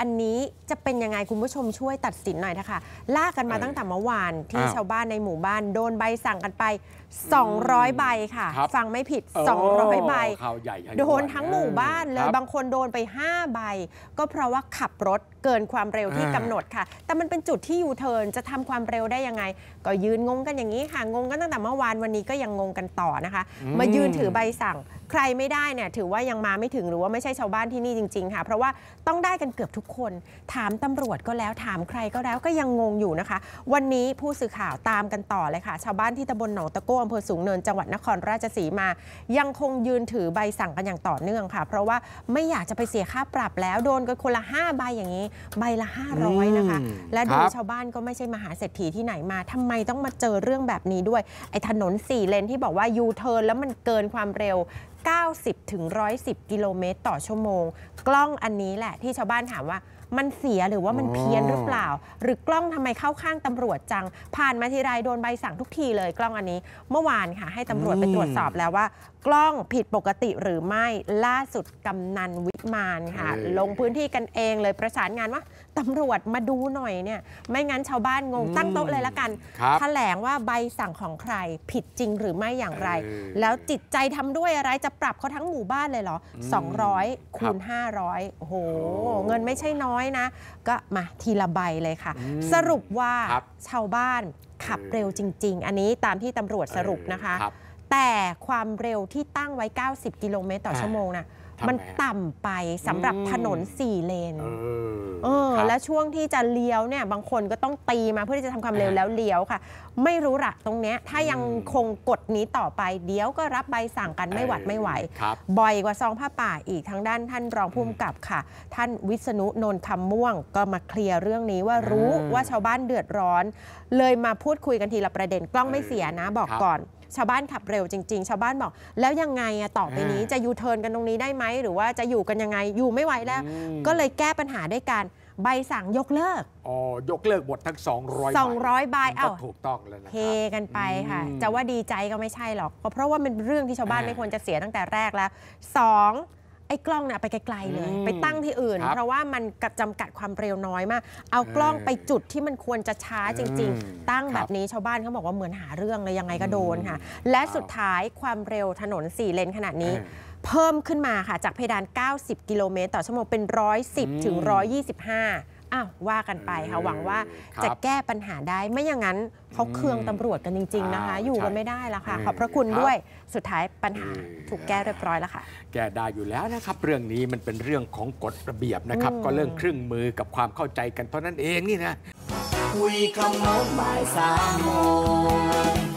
อันนี้จะเป็นยังไงคุณผู้ชมช่วยตัดสินหน่อยนะคะลากกันมาตั้งแต่เมื่อวานที่ชาวบ้านในหมู่บ้านโดนใบสั่งกันไป 200 ใบค่ะ ฟังไม่ผิด 200 ใบ โดนทั้งหมู่บ้านเลย บางคนโดนไป 5 ใบ ก็เพราะว่าขับรถเกินความเร็วที่กำหนดค่ะ แต่มันเป็นจุดที่ยูเทิร์นจะทำความเร็วได้ยังไง ก็ยืนงงกันอย่างนี้ค่ะ งงกันตั้งแต่เมื่อวานวันนี้ก็ยังงงกันต่อนะคะมายืนถือใบสั่งใครไม่ได้เนี่ยถือว่ายังมาไม่ถึงหรือว่าไม่ใช่ชาวบ้านที่นี่จริงๆค่ะ เพราะว่าต้องได้กันเกือบทุกคนถามตำรวจก็แล้วถามใครก็แล้วก็ยังงงอยู่นะคะ วันนี้ผู้สื่อข่าวตามกันต่อเลยค่ะชาวบ้านที่ตำบลหนองตะโก้อำเภอสูงเนินจังหวัดนครราชสีมา ยังคงยืนถือใบสั่งกันอย่างต่อเนื่องค่ะ เพราะว่าไม่อยากจะไปเสียค่าปรับแล้วโดนกันคนละ5ใบอย่างนี้ใบละ 500 นะคะ และดูชาวบ้านก็ไม่ใช่มหาเศรษฐีที่ไหนมา ทำไมต้องมาเจอเรื่องแบบนี้ด้วย ไอ้ถนน 4 เลนที่บอกว่ายูเทิร์นแล้วมันเกินความเร็ว 90-110 กิโลเมตรต่อชั่วโมง กล้องอันนี้แหละที่ชาวบ้านถามว่ามันเสียหรือว่ามันเพี้ยนหรือเปล่า หรือกล้องทำไมเข้าข้างตำรวจจัง ผ่านมาทีไรโดนใบสั่งทุกทีเลย กล้องอันนี้เมื่อวานค่ะให้ตำรวจไปตรวจสอบแล้วว่า กล้องผิดปกติหรือไม่ล่าสุดกำนันวิมานค่ะ ลงพื้นที่กันเองเลยประสานงานว่าตำรวจมาดูหน่อยเนี่ย ไม่งั้นชาวบ้านงงตั้งโต๊ะเลยละกันแถลงว่าใบสั่งของใครผิดจริงหรือไม่อย่างไร แล้วจิตใจทำด้วยอะไรจะปรับเขาทั้งหมู่บ้านเลยเหรอ200คูณ500โอ้โห เงินไม่ใช่น้อยอยนะ ก็มาทีละใบเลยค่ะ สรุปว่าชาวบ้านขับเร็วจริง ๆ อันนี้ตามที่ตำรวจสรุปนะคะ แต่ความเร็วที่ตั้งไว้ 90 กิโลเมตรต่อชั่วโมงนะมันต่ำไปสำหรับถนนสี่เลนเออแล้วช่วงที่จะเลี้ยวเนี่ย บางคนก็ต้องตีมาเพื่อที่จะทำความเร็วแล้วเลี้ยวค่ะ ไม่รู้ละตรงเนี้ยถ้ายังคงกดนี้ต่อไป เดี๋ยวก็รับใบสั่งกันไม่หวัดไม่ไหว บ่อยกว่าซองผ้าป่าอีกทางด้าน ท่านรองผู้กำกับค่ะ ท่านวิษณุนนท์คำม่วงก็มาเคลียร์เรื่องนี้ว่ารู้ว่าชาวบ้านเดือดร้อน เลยมาพูดคุยกันทีละประเด็นกล้องไม่เสียนะบอกก่อนชาวบ้านขับเร็วจริงๆ ชาวบ้านบอก แล้วยังไงอะต่อไปนี้จะยูเทิร์นกันตรงนี้ได้ไหมหรือว่าจะอยู่กันยังไงอยู่ไม่ไหวแล้ว ก็เลยแก้ปัญหาด้วยการใบสั่งยกเลิกอ๋อยกเลิกหมดทั้ง 200 200ใบเอ้าถูกต้องเลยนะครับเฮกันไปค่ะ จะว่าดีใจก็ไม่ใช่หรอกเพราะว่ามันเรื่องที่ชาวบ้านไม่ควรจะเสียตั้งแต่แรกแล้ว 2ไอ้กล้องเนี่ยไปไกล ๆเลย ไปตั้งที่อื่น เพราะว่ามันกับจำกัดความเร็วน้อยมาก เอากล้องไปจุดที่มันควรจะช้าจริง ๆ ตั้งแบบนี้ชาวบ้านเขาบอกว่าเหมือนหาเรื่องเลยยังไงก็โดนค่ะและสุดท้ายความเร็วถนน 4 เลนขนาดนี้เเพิ่มขึ้นมาค่ะจากเพดาน 90 กิโลเมตรต่อชั่วโมงเป็น 110ถึง125อ้าวว่ากันไปค่ะหวังว่าจะแก้ปัญหาได้ไม่อย่างนั้นเขาเคืองตำรวจกันจริงๆ นะคะ อยู่กันไม่ได้แล้วค่ะ ขอบพระคุณด้วย สุดท้ายปัญหาถูกแก้เรียบร้อยแล้วค่ะ แก้ได้อยู่แล้วนะครับ เรื่องนี้มันเป็นเรื่องของกฎระเบียบนะครับ ก็เรื่องเครื่องมือกับความเข้าใจกันเท่านั้นเองนี่นะคุยคำนั้นบ่ายสามโมง